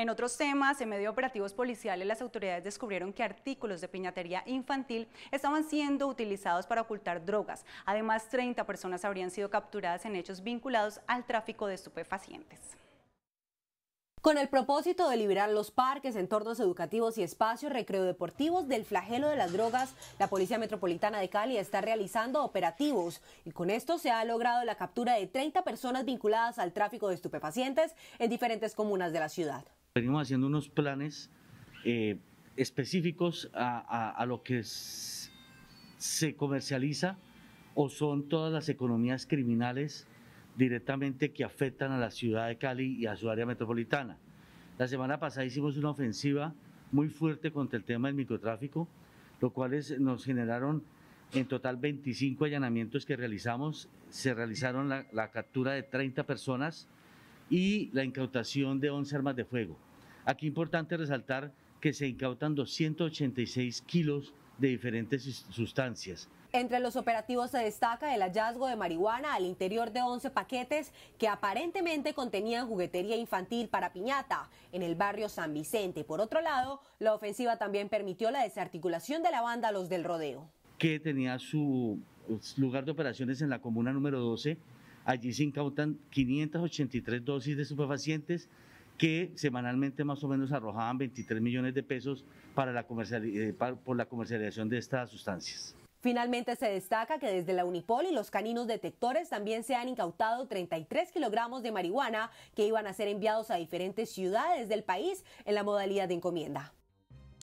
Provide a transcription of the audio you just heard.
En otros temas, en medio de operativos policiales, las autoridades descubrieron que artículos de piñatería infantil estaban siendo utilizados para ocultar drogas. Además, 30 personas habrían sido capturadas en hechos vinculados al tráfico de estupefacientes. Con el propósito de liberar los parques, entornos educativos y espacios recreo deportivos del flagelo de las drogas, la Policía Metropolitana de Cali está realizando operativos y con esto se ha logrado la captura de 30 personas vinculadas al tráfico de estupefacientes en diferentes comunas de la ciudad. Venimos haciendo unos planes eh, específicos a, lo que se comercializa o son todas las economías criminales directamente que afectan a la ciudad de Cali y a su área metropolitana. La semana pasada hicimos una ofensiva muy fuerte contra el tema del microtráfico, lo cual nos generaron en total 25 allanamientos que realizamos. Se realizaron la captura de 30 personas y la incautación de 11 armas de fuego. Aquí importante resaltar que se incautan 286 kilos de diferentes sustancias. Entre los operativos se destaca el hallazgo de marihuana al interior de 11 paquetes que aparentemente contenían juguetería infantil para piñata en el barrio San Vicente. Por otro lado, la ofensiva también permitió la desarticulación de la banda Los del Rodeo. Que tenía su lugar de operaciones en la comuna número 12. Allí se incautan 583 dosis de superfacientes que semanalmente más o menos arrojaban 23 millones de pesos para la comercial, eh, por la comercialización de estas sustancias. Finalmente se destaca que desde la Unipol y los caninos detectores también se han incautado 33 kilogramos de marihuana que iban a ser enviados a diferentes ciudades del país en la modalidad de encomienda.